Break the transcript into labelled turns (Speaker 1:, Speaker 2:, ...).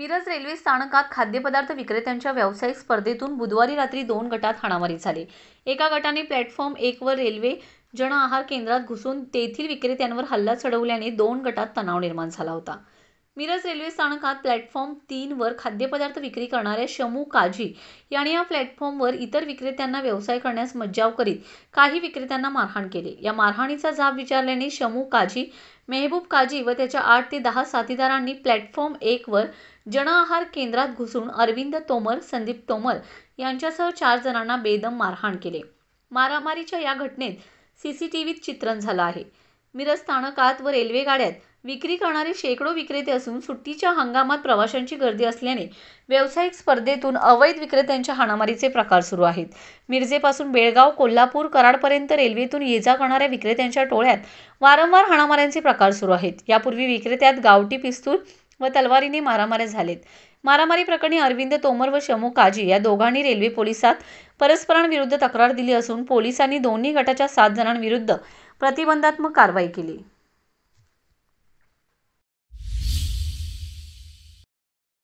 Speaker 1: Miraj railway स्थानकात खाद्यपदार्थ विक्रेत्यांच्या व्यावसायिक स्पर्धेतून बुधवारी रात्री दोन गटात हाणामारी झाली एका गटाने प्लॅटफॉर्म वर रेल्वे जन आहार केंद्रात घुसून तेथील विक्रेत्यांवर हल्ला चढवल्याने दोन गटात तणाव निर्माण झाला होता मिरज रेल्वे स्थानकात प्लॅटफॉर्म तीनवर खाद्यपदार्थ विक्री करणाऱ्या शमू काजी यांनी या प्लॅटफॉर्मवर इतर विक्रेत्यांना व्यवसाय करण्यास मज्जाव करीत काही विक्रेत्यांना मारहाण केले या मारहाणीचा जाब विचारल्याने शमू काजी मेहबूब काजी व त्याच्या आठ ते दहा साथीदारांनी प्लॅटफॉर्म एकवर आहार केंद्रात घुसून अरविंद तोमर संदीप तोमर यांच्यासह चार जणांना बेदम मारहाण केले मारामारीच्या या घटनेत सी सी टी व्हीत चित्रण झालं आहे मिरज स्थानकात व रेल्वे गाड्यात विक्री करणारे शेकडो विक्रेते असून सुट्टीच्या हंगामात प्रवाशांची गर्दी असल्याने व्यावसायिक स्पर्धेतून अवैध विक्रेत्यांच्या हाणामारीचे प्रकार सुरू आहेत मिरजेपासून बेळगाव कोल्हापूर कराडपर्यंत रेल्वेतून ये जा करणाऱ्या विक्रेत्यांच्या टोळ्यात वारंवार हाणामाऱ्यांचे प्रकार सुरू आहेत यापूर्वी विक्रेत्यात गावटी पिस्तूल व तलवारीने मारामाऱ्या झालेत मारामारी प्रकरणी अरविंद तोमर व शमू काजी या दोघांनी रेल्वे पोलिसात परस्परांविरुद्ध तक्रार दिली असून पोलिसांनी दोन्ही गटाच्या सात जणांविरुद्ध प्रतिबंधात्मक कारवाई केली